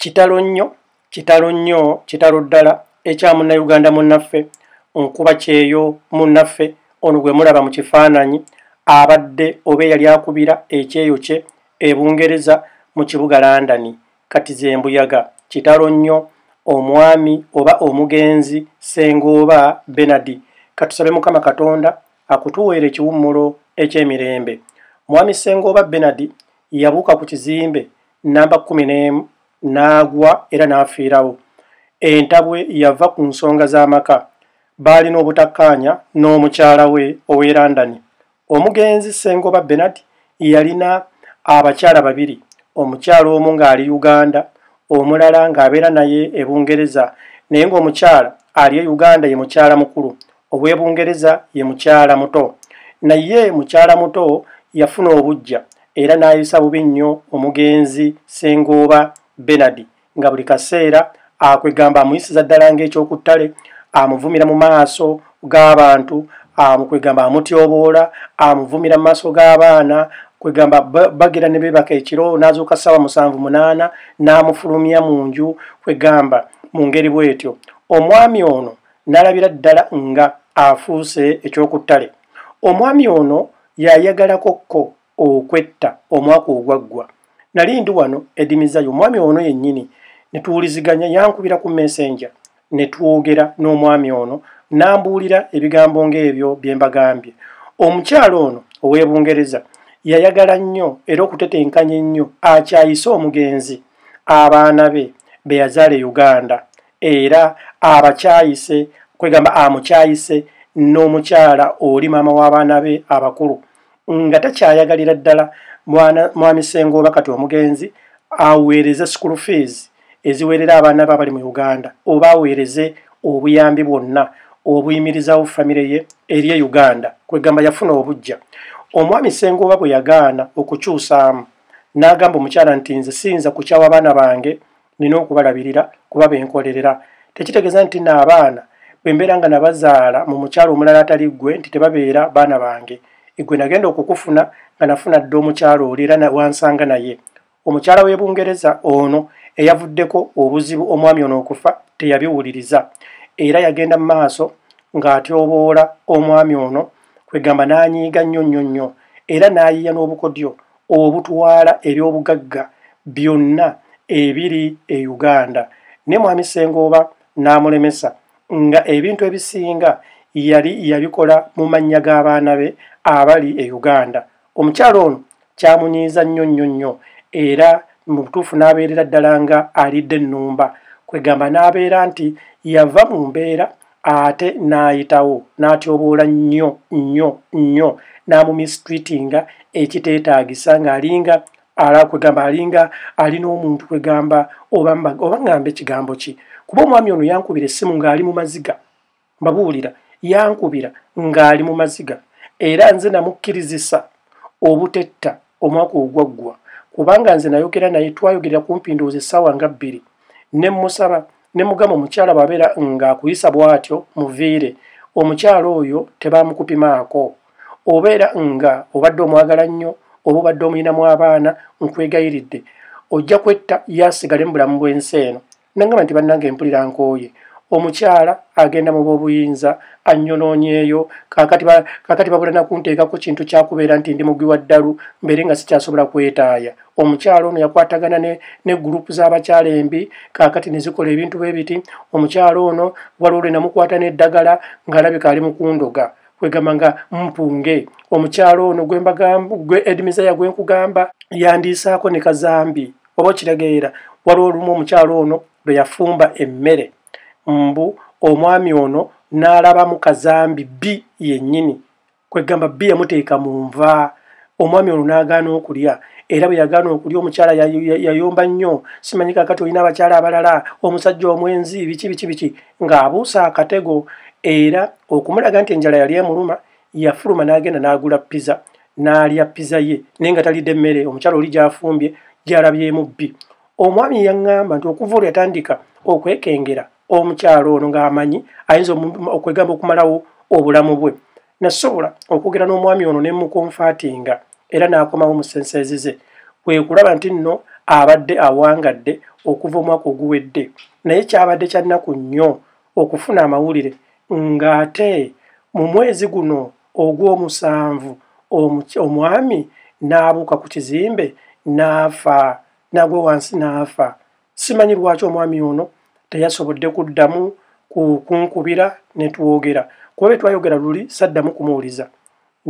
kitalo nnyo kitalo nnyo kitalo ddala ekya munnayuganda munnaffe nkuba kyeyo munnaffe ono gwe mulaba mu kifaananyi abadde oba eyali akubira ekyeyo kye ebungereza mu kibuga landani kati zembuyaga kitalo nnyo omwami oba omugenzi sengooba benadi katusabe mukama katonda akutuweera ekiwummulo ekyemirembe mwami sengooba benadi yabuuka ku kizimbe namba kkumi n'emu n'agwa era n'afiirawo entabwe yava ku nsonga z'amaka baalina obutakkaanya n'omukyala we ow'e landani omugenzi sengoba benard yalina abakyala babiri omukyala omu ng'ali uganda omulala ng'abeera naye e bungereza naye ng'omukyala ali e uganda ye mukyala mukulu obw'e bungereza ye mukyala muto naye mukyala muto yafuna obujja era n'ayisa bubi nnyo omugenzi sengooba benard nga buli kaseera akwegamba amuyisiza ddala ng'ekyokuttale amuvumira mu maaso g'abantu amukwegamba amutyoboola amuvumira mu maaso g'abaana kwegamba bagira ne beebaka ekiro n'azuuka ssaawa musanvu munaana n'amufulumya mu nju kwegamba mu ngeri bw'etyo omwami ono n'alabira ddala nga afuuse ekyokuttale omwami ono yayagalakokko okwetta omwaka ogwaggwa nali ndi wano edimiza omwami ono yennyini ne tuwuliziganya yankubira ku messenger ne twogera n'omwami ono n'ambuulira ebigambo ng'ebyo bye mbagambye omukyalo ono ow'e bungereza yayagala nnyo era okutetenkanya ennyo akyayise omugenzi abaana be be yazaala e uganda era abakyayise kwegamba amukyayise n'omukyala oli maama w'abaana be abakulu nga takyayagalira ddala mwami sengoba kati omugenzi aweereze school fees eziweerera abaana babali mu uganda oba aweereze obuyambi bwonna obuyimirizawo famire ye eri e uganda kwegamba yafuna obujja omwami sengoba bwe yagaana okukyusaamu n'agamba omukyala nti nze siyinza kukyawa abaana bange nina okubalabirira kuba benkolerera tekitegeeza nti n'abaana bwe mbeera nga nabazaala mu mukyalo omulala atali ggwe nti tebabeera baana bange ba igwe nagenda okukufuna nga nafuna dda omukyalo oli era wansanga naye omukyala w'ebungereza ono eyavuddeko obuzibu omwami ono okufa teyabiwuliriza era yagenda mu maaso ng'atyoboola omwami ono kwegamba n'anyiiga nnyo nnyo nnyo era n'ayiya n'obukodyo obutwala ebyobugagga byonna ebiri e uganda ne mwami sengooba n'amulemesa nga ebintu ebisinga yali yabikola mu mannya g'abaana be abali e uganda omukyalo ono kyamunyiiza nnyo nnyo nnyo era mu butuufu n'abeerera ddala nga alidde ennumba kwegamba n'abeera nti yava mu mbeera ate n'ayitawo n'atyoboola nnyo nnyo nnyo n'amumistreatinga ekiteetaagisa ng'alinga alakwegamba alinga alina omuntu kwegamba oba ngamba ekigambo ki kuba omwami ono yankubira essimu ng'ali mu maziga mbabuulira yankubira ng'ali mu maziga era nze namukkirizisa obutetta omwaka ogwaggwa kubanga nze nayogera naye twayogerera kumpi ndowooza essaawa nga bbiri ne mmusaba ne mugamba omukyala bwabeera ng'akuyisa bw'atyo muviire omukyala oyo tebaamukupimaako obeera nga obadde omwagala nnyo oba obadde omulinamu abaana nkwegayiridde ojja kwetta yasigale mu bulamu bw'ensi eno nangamba nti bannange empulira nkooye omukyala agenda mu bobuyinza anyonoonyeeyo kakati babula nakunteekako kintu kyakubeera nti ndi mugiwa ddalu mbeere nga sikyasobola kwetaaya omukyala ono yakwatagana ne gurupu z'abakyala embi kakati ne zikola ebintu bwe biti omukyala ono waliolwe namukwata n'eddagala ng'alabika ali mukundoga kwegamba nga mpunge omukyala ono gwembagambgwe edmisaya gwe nkugamba yandiisaako ne kazambi oba okiregeera waliwo olumu omukyala ono lwe yafumba emmere mbu omwami ono n'alabamu kazambi b yennyini kwegamba b yamuteeka mu nva omwami ono n'agaana okulya era bwe yagaana okulya omukyala yayomba nnyo simanyika kati olina abakyala abalala omusajja omwenzi biki biki biki ng'abuusa akatego era okumulaga nti enjala yali emuluma yafuluma n'agenda n'agula pizza n'alya pizza ye naye nga talidde emmere omukyala oli gy'afumbye gy'alabyemu bbi omwami yaŋŋamba nti okuva olwo yatandika okwekengera omukyalo ono ng'amanyi ayinza okwegamba okumalawo obulamu bwe nasobola okwogera n'omwami ono ne mukonfaatinga era n'akomawo mu sensezi ze kwe kulaba nti nno abadde awangadde okuva omwaka oguwedde naye kyabadde kya nnaku nnyo okufuna amawulire ng'ate mu mwezi guno ogw'omusanvu omwami n'abuuka ku kizimbe n'afa n'agwa wansi n'afa simanyi lwaki omwami ono teyasobodde kuddamu kunkubira netwogera kuba be twayogera luli saddamu kumuwuliza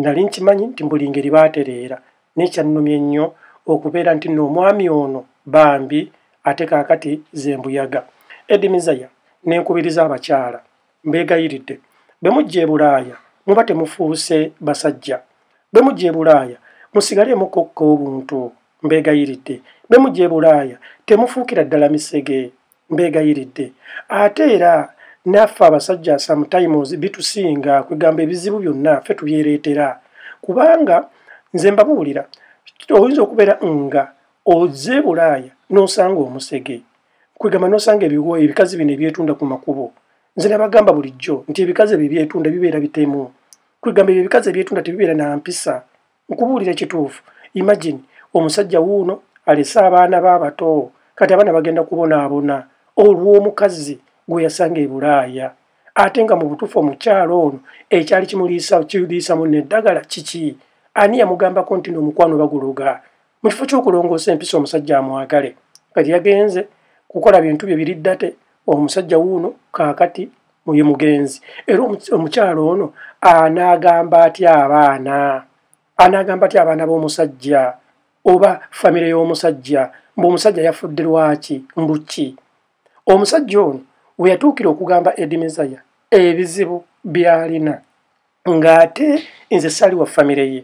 nali nkimanyi nti buli ngeri baatereera nekyannumye ennyo okubeera nti noomwami ono bambi ate kaakati zembuyaga edimizaya nenkubiriza abakyala mbegayiridde bemujja ebulaaya muba temufuuse basajja bemujja ebulaaya musigale mukokka obuntu mbegayiridde bemujja ebulaaya temufuukira ddala misege mbegayiridde ate era naffe abasajja sometimes bitusinga kwegamba ebizibu byonna ffe tubyereetera kubanga nze mbabuulira oyinza okubeera nga oze bulaaya n'osanga omusege kwegamba n'osanga ebiwo ebikazi bino ebyetunda ku makubo nze nabagamba bulijjo nti ebikazi ebyo byetunda bibeera bitemu kwegamba ebyo ebikazi ebyetunda tebibeera nampisa nkubuulira kituufu imagine omusajja wuuno alese abaana b'abato kati abaana bagenda kubonaabona olw'omukazi gwe yasanga e bulaaya ate nga mu butuufu omukyalo ono ekyali kimuliisamu neddagala kiki ani yamugambako nti nomukwano baguluga mu kifo ky'okulongoosa empisa omusajja amwagale kati yagenze kukola bintu bye biriddate omusajja wuuno kaakati muye mugenzi era omukyalo ono anaagamba atya abaana anaagamba atya abaana b'omusajja oba famire y'omusajja mbu omusajja yafudde lwaki mbuki omusajja ono we yatuukira okugamba edimizaya ebizibu byalina ng'ate nze saali wa famire ye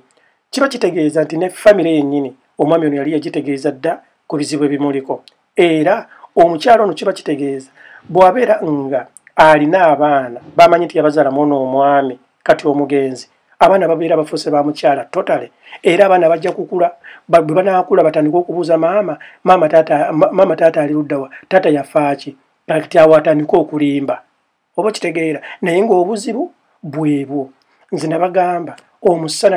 kiba kitegeeza nti ne famire yennyini omwami ono yali yagitegeeza dda ku bizibu ebimuliko era omukyalo ono kiba kitegeeza bw'abeera nga alina abaana bamanyi nti yabazaalamu n'omwami kati omugenzi abaana babeera bafuuse ba mukyala totale era abaana bajja kukula bwe banaakula batandika okubuuza maama maama taata ali luddawa taata yafaaki ati awo atandika okulimba oba kitegeera naye ngaobuzibu bwebwo nze nabagamba omusana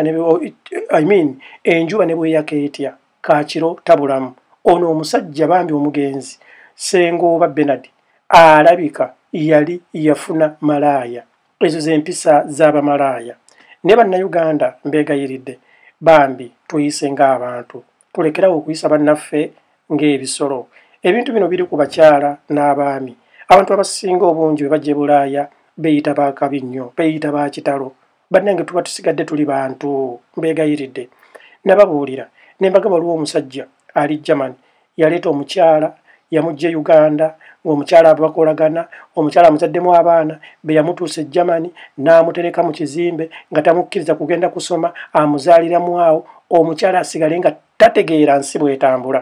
imean enjuba ne bweyaka etya kakiro tabulamu ono omusajja bambi omugenzi sengooba benard alabika yali yafuna malaaya ezo zempisa z'abamalaaya ne bannayuganda mbeegayiridde bambi tuyise ng'abantu tulekerawo okuyisa bannaffe ng'ebisolo ebintu bino biri ku bakyala n'abaami abantu abasinga obungi bwe bajja e bulaaya beyita bakabi nnyo beyita bakitalo bannange tuba tusigadde tuli bantu mbeegayiridde nababuulira ne mbagabwa olw'omusajja ali germany yaleeta omukyala yamugja uganda ngaomukyala abakolagana omukyala amuzaddemu abaana beyamutuusa egermani n'amutereka mu kizimbe nga tamukkiriza kugenda kusoma amuzaaliramu awo omukyala asigale nga tategeera nsi bwetambula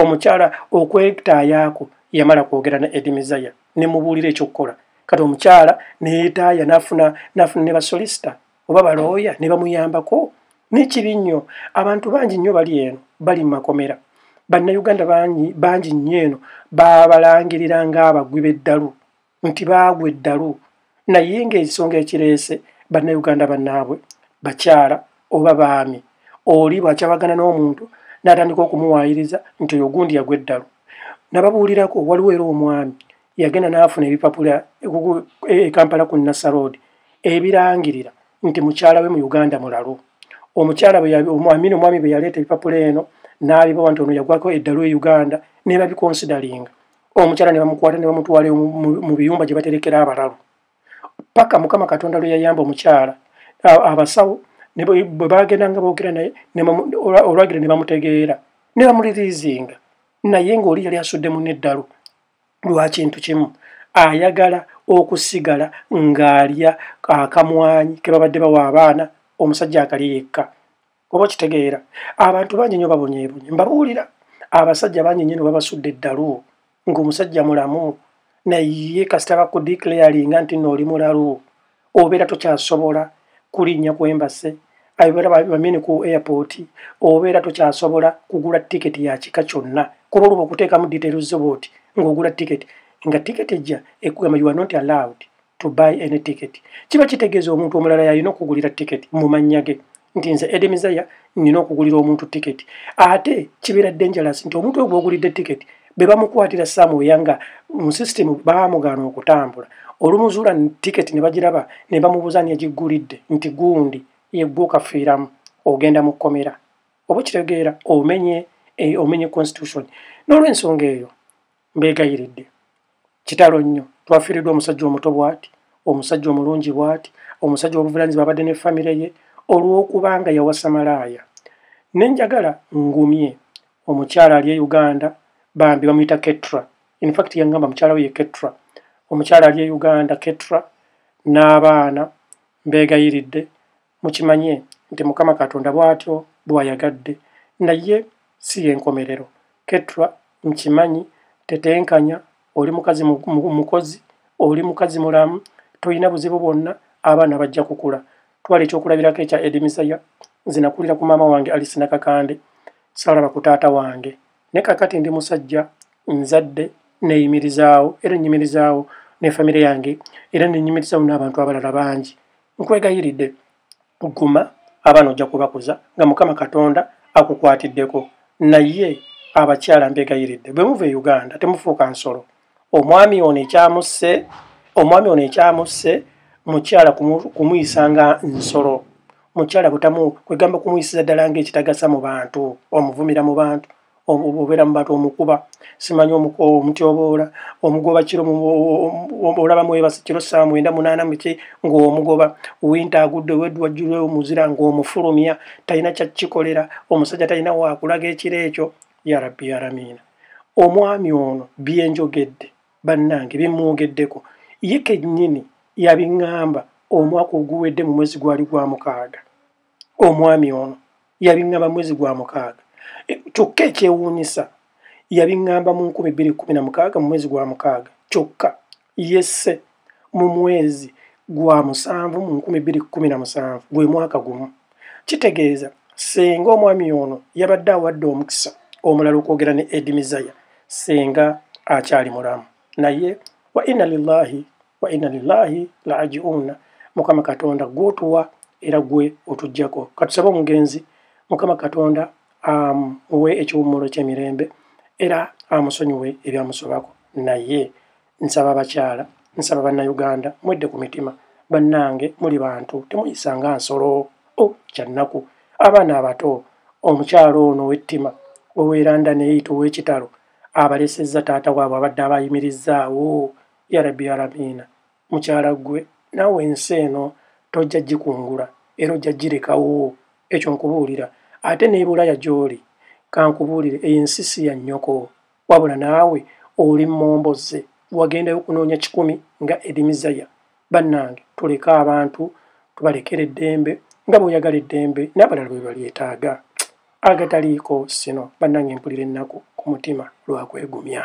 omukyala okwetaayaako yamala kwogera ne edimizaya nemubuulira ekyokukola kati omukyala neyetaaya nafuna nafuna ne basolisita oba balooya ne bamuyambako nekibi nnyo abantu bangi nnyo bali eno bali mu makomera bannayuganda bangi nnyo eno babalangirira ngaabagwi beddalu nti baagwa eddalu naye ngaekisonga ekireese bannayuganda bannaabwe bakyala oba baami oli bwakyabagana n'omuntu n'atandika okumuwaayiriza nti oyo gundi yagwa eddalu nababuulirako waliwo era omwami yagenda n'afuna ebipapula ekampala ku e, e, nasarod ebirangirira nti mukyala we mu uganda mulalo omukyala omwamin omwami bwe yaleeta ebipapula eno n'alibawa nti ono yagwako eddalo e uganda nebabiconsideringa ne ne omukyala nebamukwata nebamutwala e mu biyumba gye baterekera abalalo paka mukama katonda lwe yayamba omukyala abasawo bwe bagendanga boogera naye olwagira nebamutegeera nebamuliriizinga naye ngaoli yali asuddemu neddalo lwa kintu kimu ayagala okusigala ng'alya akamwanyi ke babadde bawa abaana omusajja akali yekka oba okitegeera abantu bangi nyo babonyebonye mbabuulira abasajja bangi nyeno babasudde eddalu ngaomusajja mulamu naye kasita bakudiclaringa nti nooli mulalu obeera tokyasobola kulinnya kwembase abeera bamini ku airport obeera tokyasobola kugula tiketi yakika kyonna kuba oluba okuteekamu diteruzobooti ngaogula tiketi nga tiketi ejja ekugamba you are not allowed to buy any ticket kiba kitegeeza omuntu omulala yalina okugulira tiketi mu mannya ge nti nze edemizaya nina okugulira omuntu tiketi ate kibeera dangeros nti omuntu ogwe ogulidde tiketi bebamukwatira samuweya nga musisitemu bamugana okutambula olumuzuula tiketi ne bagiraba ne bamubuuza niyegigulidde nti gundi yegwe okafiiramu ogenda mu kkomera oba kitegeera omenye eh, omenye constitution n'olwensonga eyo mbegayiridde kitalo nnyo twafiiriddwa omusajja omuto bwati omusajja omulungi bwati omusajja w'obuvunanyizibwa abadde ne famire ye olw'okuba nga yawasa malaaya ne njagala ngumye omukyala ali e uganda bambi bamuyita ketra infact yagamba mukyala we ye ketra omukyala ali e uganda ketra n'abaana mbegayiridde mukimanye nti mukama katonda bwatyo bwayagadde naye si yenkomerero ketra nkimanyi tetenkanya oli mukazi mukozi oli mukazi mulamu toyina buzibu bwonna abaana bajja kukula twala ekyokulabirako ekya edimisaya zinakulira ku maama wange alisina kakande salaba ku taata wange ne kakati ndi musajja nzadde neyimirizaawo era nyimirizaawo ne famire yange era nenyimirizaawo n'abantu abalala bangi nkwegayiridde guma abaana ojja kubakuza nga mukama katonda akukwatiddeko naye abakyala mbegayiridde bwe muva e uganda temufuuka nsolo omwami ono ekyamusse omwami ono ekyamusse mukyala kumuyisa nga nsolo mukyala kwegamba kumuyisiza ddala ngaekitagasa mu bantu omuvumira mu bantu obeera mu bantu omukuba simanyi omutyoboola omugoba kiro olaba mwebasa kiro saa mwenda munaana muki ngaomugoba winta agudde weddwajjulwe omuzira ngaomufulumya talina kyakikolera omusajja talina waakulaga ekiro ekyo yarabbi yaramiina omwami ono byenjogedde bannange bimwogeddeko ye kennyini yabiŋŋamba omwaka oguwedde mu mwezi gwali gwa mukaaga omwami ono yabiŋŋamba mwezi gwa mukaaga e, kyokka ekyewuunyisa yabiŋŋamba mu nkumi bbiri kumi na mukaaga mu mwezi gwa mukaaga kyokka yesse mu mwezi gwa musanvu mu nkumi bbiri kumi na musanvu gwe mwaka gumu kitegeeza senga omwami ono yabadde awadde omukisa omulala okwogera ne edimizaya senga akyali mulamu naye wa ina lillahi wa inna lillahi la ajiuna mukama katonda gwotuwa era gwe otugjako katusaba omugenzi mukama katonda muwe um, ekiwummulo kyemirembe era amusonyiwe um, ebyamusobako naye nsaba abakyala nsaba bannayuganda mwedde ku mitima bannange muli bantu temuyisanga nsolo oh, kyannaku abaana abato omukyalo ono owettima oweranda neyeita owekitalo abalesezza taata waabwe abadde abayimirizaawo oh. yarabi yarabiina mukyala gwe naawe ensi eno tojja gikungula era ojja girekawo ekyo nkubuulira ate neebulaya gyoli kankubuulire ensi si ya nnyoko wabula naawe oli mmomboze wagendayo okunoonya kikumi nga erimizaya bannange tuleke abantu tubalekera eddembe nga beoyagala eddembe nabalala bwe balyetaaga agataliiko sino bannange empulira ennaku ku mutima lwakwegumya